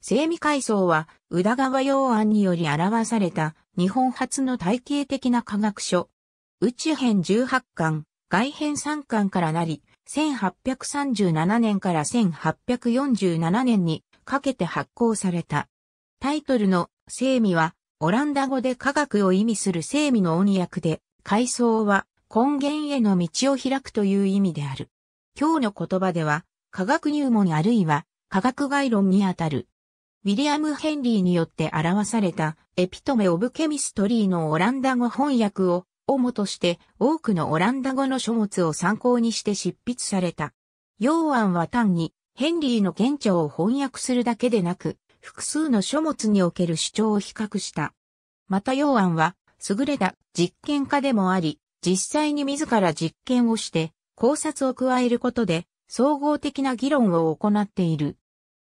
生味階層は、宇田川洋案により表された日本初の体系的な科学書。内編18巻、外編3巻からなり、1837年から1847年にかけて発行された。タイトルの生味は、オランダ語で科学を意味する生味の鬼訳で、階層は根源への道を開くという意味である。今日の言葉では、科学入門あるいは科学概論にあたるウィリアム・ヘンリーによって表されたエピトメ・オブ・ケミストリーのオランダ語翻訳を主として多くのオランダ語の書物を参考にして執筆された。要案は単にヘンリーの現著を翻訳するだけでなく、複数の書物における主張を比較した。また要案は優れた実験家でもあり、実際に自ら実験をして考察を加えることで総合的な議論を行っている。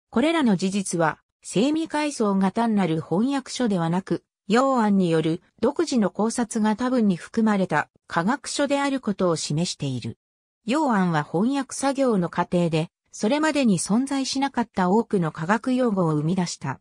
これらの事実は精味階層が単なる翻訳書ではなく、要案による独自の考察が多分に含まれた科学書であることを示している。要案は翻訳作業の過程で、それまでに存在しなかった多くの科学用語を生み出した。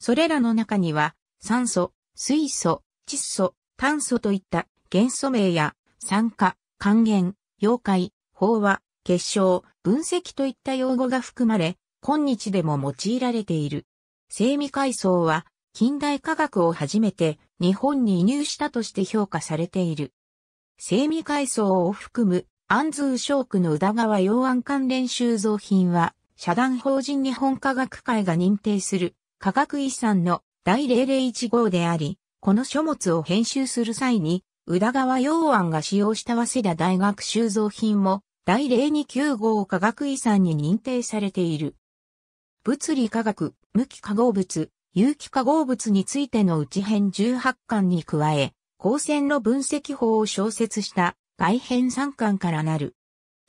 それらの中には、酸素、水素、窒素、炭素といった元素名や酸化、還元、溶解、飽和、結晶、分析といった用語が含まれ、今日でも用いられている。精味海藻は近代科学を初めて日本に移入したとして評価されている。精味海藻を含む安通商区の宇田川洋安関連収蔵品は社団法人日本科学会が認定する科学遺産の第001号であり、この書物を編集する際に宇田川洋安が使用した早稲田大学収蔵品も第029号科学遺産に認定されている。物理化学、無機化合物、有機化合物についての内編18巻に加え、光線の分析法を小説した外編3巻からなる。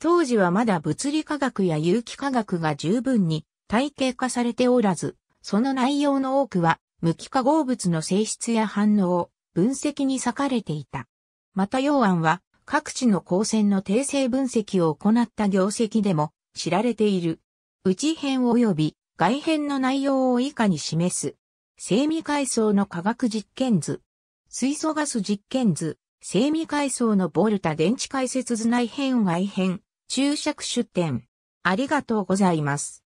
当時はまだ物理化学や有機化学が十分に体系化されておらず、その内容の多くは無機化合物の性質や反応、分析に裂かれていた。また要案は各地の光線の定性分析を行った業績でも知られている。内編及び外編の内容を以下に示す。生味階層の化学実験図。水素ガス実験図。生味階層のボルタ電池解説図内編外編。注釈出典。ありがとうございます。